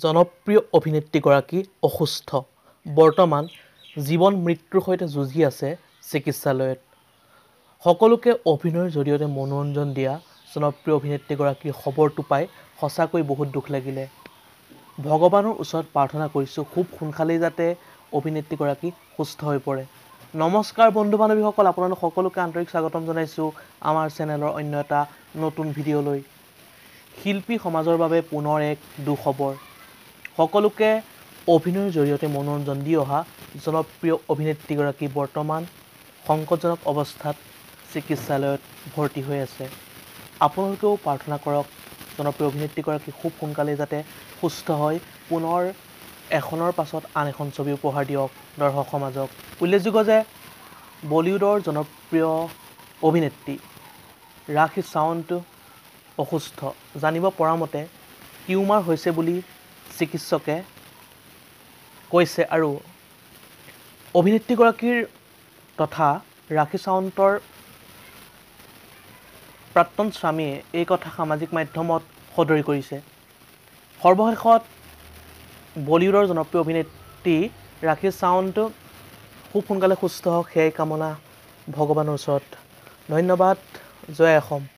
জনপ্ৰিয় অভিনেত্ৰীগৰাকী অসুস্থ বৰ্তমান জীৱন মৃত্যুৰ সৈতে যুঁজি আছে চিকিৎসালয়ত সকলোকে অভিনয়ৰ জৰিয়তে মনোৰঞ্জন দিয়া জনপ্ৰিয় অভিনেত্ৰীগৰাকীৰ খবৰটো পাই সঁচাকৈ বহুত দুখ লাগিলে ভগৱানৰ ওচৰত প্ৰাৰ্থনা কৰিছোঁ খুব সোনকালেই যাতে অভিনেত্ৰীগৰাকী সুস্থ হৈ পৰে নমস্কাৰ বন্ধু বান্ধৱীসকল আপোনালোক সকলোকে আন্তৰিক স্বাগতম জনাইছোঁ আমাৰ চেনেলৰ অন্য এটা নতুন ভিডিঅ'লৈ শিল্পী সমাজৰ বাবে পুনৰ এক দুখবৰ সকলোকে অভিনয়ৰ জৰিয়তে মনোৰঞ্জন দি অহা জনপ্ৰিয় অভিনেত্ৰীগৰাকী বৰ্তমান সংকটজনক অৱস্থাত চিকিৎসালয়ত ভৰ্তি হৈ আছে আপোনালোকেও প্ৰাৰ্থনা কৰক জনপ্ৰিয় অভিনেত্ৰীগৰাকী খুব সোনকালে যাতে সুস্থ হয় পুনৰ এখনৰ পাছত আন এখন ছবি উপহাৰ দিয়ক দৰ্শক সমাজক উল্লেখযোগ্য যে বলিউডৰ জনপ্ৰিয় অভিনেত্ৰী ৰাখি চাৱন্ত অসুস্থ জানিব পৰা মতে টিউমাৰ হৈছে বুলি চিকিৎসকে কৈছে আৰু অভিনেত্ৰীগৰাকীৰ তথা ৰাখী চাৱন্তৰ প্ৰাক্তন স্বামীয়ে এই কথা সামাজিক মাধ্যমত সদৰি কৰিছে সৰ্বশেষত বলিউডৰ জনপ্ৰিয় অভিনেত্ৰী ৰাখী চাৱন্ত খুব সোনকালে সুস্থ হওক সেই কামনা ভগৱানৰ ওচৰত ধন্যবাদ জয় অসম